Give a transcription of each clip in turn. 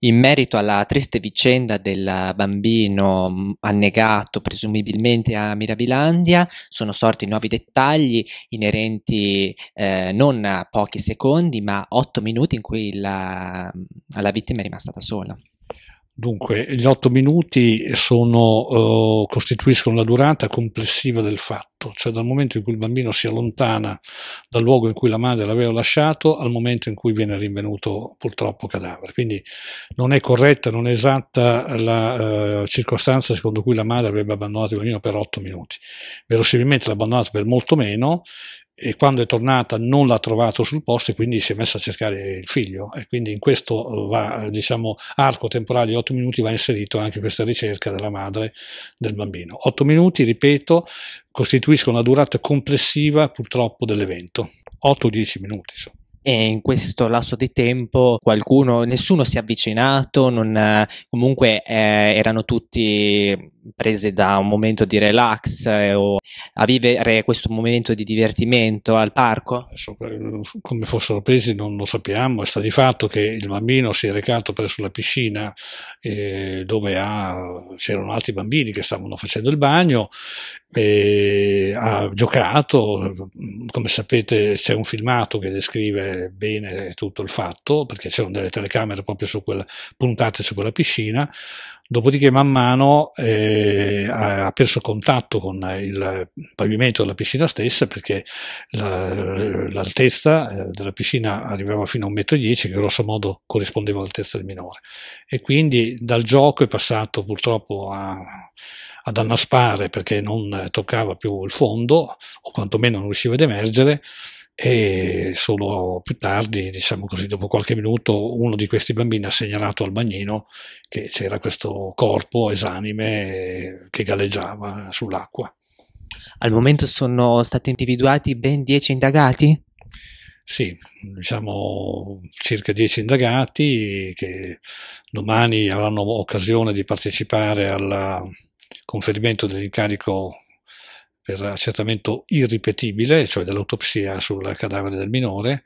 In merito alla triste vicenda del bambino mm, annegato presumibilmente a Mirabilandia, sono sorti nuovi dettagli inerenti eh, non a pochi secondi, ma otto minuti in cui la, mm, la vittima è rimasta da sola. Dunque, gli otto minuti sono, uh, costituiscono la durata complessiva del fatto tutto, cioè dal momento in cui il bambino si allontana dal luogo in cui la madre l'aveva lasciato al momento in cui viene rinvenuto purtroppo cadavere. Quindi non è corretta, non è esatta la eh, circostanza secondo cui la madre avrebbe abbandonato il bambino per 8 minuti. Verosimilmente l'ha abbandonato per molto meno e quando è tornata non l'ha trovato sul posto e quindi si è messa a cercare il figlio e quindi in questo eh, va, diciamo, arco temporale di 8 minuti va inserito anche questa ricerca della madre del bambino. 8 minuti, ripeto, costituiscono la durata complessiva purtroppo dell'evento, 8-10 minuti. So. E in questo lasso di tempo qualcuno, nessuno si è avvicinato, non, comunque eh, erano tutti prese da un momento di relax eh, o a vivere questo momento di divertimento al parco? Come fossero presi non lo sappiamo, è stato di fatto che il bambino si è recato presso la piscina eh, dove ha, c'erano altri bambini che stavano facendo il bagno, eh, ha giocato, come sapete c'è un filmato che descrive bene tutto il fatto perché c'erano delle telecamere proprio su quella, puntate su quella piscina, Dopodiché, man mano eh, ha perso contatto con il pavimento della piscina stessa perché la, l'altezza eh, della piscina arrivava fino a 1,10 m, che grosso modo corrispondeva all'altezza del minore. E quindi dal gioco è passato purtroppo a, ad annaspare perché non toccava più il fondo, o quantomeno non riusciva ad emergere e solo più tardi, diciamo così, dopo qualche minuto, uno di questi bambini ha segnalato al bagnino che c'era questo corpo esanime che galleggiava sull'acqua. Al momento sono stati individuati ben 10 indagati? Sì, diciamo circa 10 indagati che domani avranno occasione di partecipare al conferimento dell'incarico per accertamento irripetibile, cioè dell'autopsia sul cadavere del minore,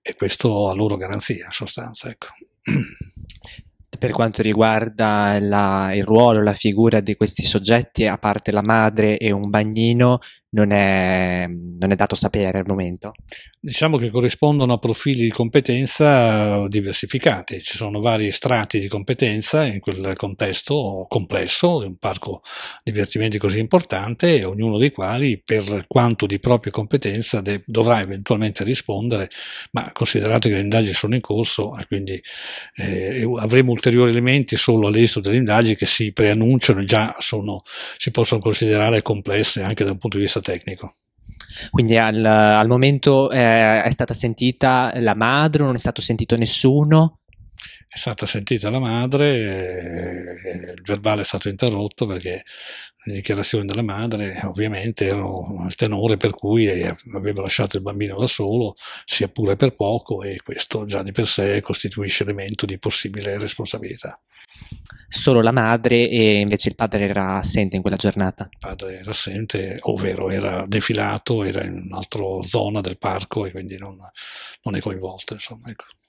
e questo a loro garanzia, in sostanza. Ecco. Per quanto riguarda la, il ruolo, la figura di questi soggetti, a parte la madre e un bagnino, non è, non è dato sapere al momento? diciamo che corrispondono a profili di competenza diversificati, ci sono vari strati di competenza in quel contesto complesso di un parco divertimenti così importante, ognuno dei quali per quanto di propria competenza dovrà eventualmente rispondere, ma considerate che le indagini sono in corso e quindi eh, avremo ulteriori elementi solo all'esito delle indagini che si preannunciano e già sono, si possono considerare complesse anche da un punto di vista tecnico. Quindi al, al momento eh, è stata sentita la madre, non è stato sentito nessuno? è stata sentita la madre, eh, il verbale è stato interrotto perché le dichiarazioni della madre ovviamente erano il tenore per cui aveva lasciato il bambino da solo, sia pure per poco, e questo già di per sé costituisce elemento di possibile responsabilità. Solo la madre e invece il padre era assente in quella giornata? Il padre era assente, ovvero era defilato, era in un'altra zona del parco e quindi non, non è coinvolto. Insomma, ecco.